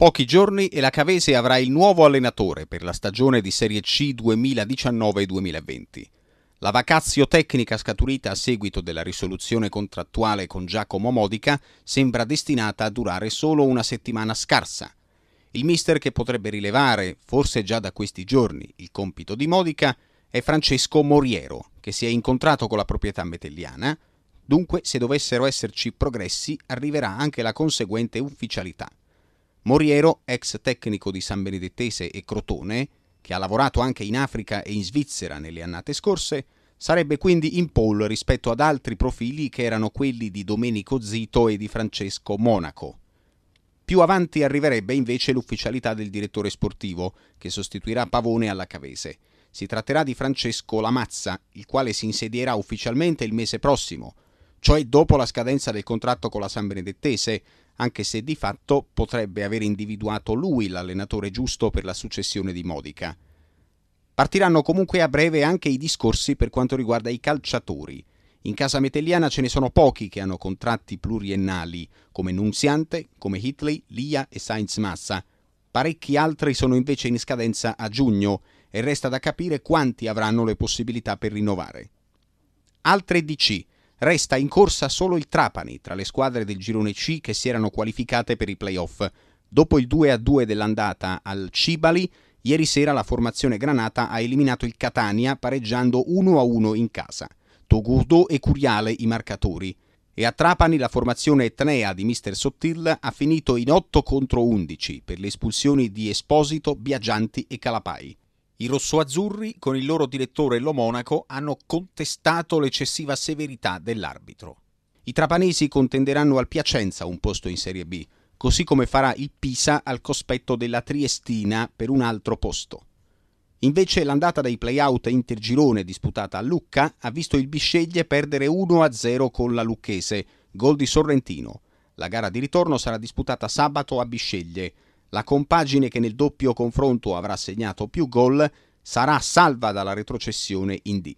Pochi giorni e la Cavese avrà il nuovo allenatore per la stagione di Serie C 2019-2020. La vacazio tecnica scaturita a seguito della risoluzione contrattuale con Giacomo Modica sembra destinata a durare solo una settimana scarsa. Il mister che potrebbe rilevare, forse già da questi giorni, il compito di Modica è Francesco Moriero, che si è incontrato con la proprietà metelliana, dunque se dovessero esserci progressi arriverà anche la conseguente ufficialità. Moriero, ex tecnico di San Benedettese e Crotone, che ha lavorato anche in Africa e in Svizzera nelle annate scorse, sarebbe quindi in pole rispetto ad altri profili che erano quelli di Domenico Zito e di Francesco Monaco. Più avanti arriverebbe invece l'ufficialità del direttore sportivo, che sostituirà Pavone alla Cavese. Si tratterà di Francesco Lamazza, il quale si insedierà ufficialmente il mese prossimo, cioè dopo la scadenza del contratto con la San Benedettese, anche se di fatto potrebbe aver individuato lui l'allenatore giusto per la successione di Modica. Partiranno comunque a breve anche i discorsi per quanto riguarda i calciatori. In casa metelliana ce ne sono pochi che hanno contratti pluriennali, come Nunziante, come Hitley, Lia e Sainz Massa. Parecchi altri sono invece in scadenza a giugno e resta da capire quanti avranno le possibilità per rinnovare. Altre DC Resta in corsa solo il Trapani tra le squadre del girone C che si erano qualificate per i playoff. Dopo il 2-2 dell'andata al Cibali, ieri sera la formazione granata ha eliminato il Catania pareggiando 1-1 in casa. Togurdo e Curiale i marcatori. E a Trapani la formazione etnea di Mr. Sottil ha finito in 8 contro 11 per le espulsioni di Esposito, Biagianti e Calapai. I rossoazzurri, con il loro direttore Lo Monaco, hanno contestato l'eccessiva severità dell'arbitro. I trapanesi contenderanno al Piacenza un posto in Serie B, così come farà il Pisa al cospetto della Triestina per un altro posto. Invece l'andata dei playout intergirone disputata a Lucca ha visto il Bisceglie perdere 1-0 con la Lucchese, gol di Sorrentino. La gara di ritorno sarà disputata sabato a Bisceglie. La compagine che nel doppio confronto avrà segnato più gol sarà salva dalla retrocessione in D.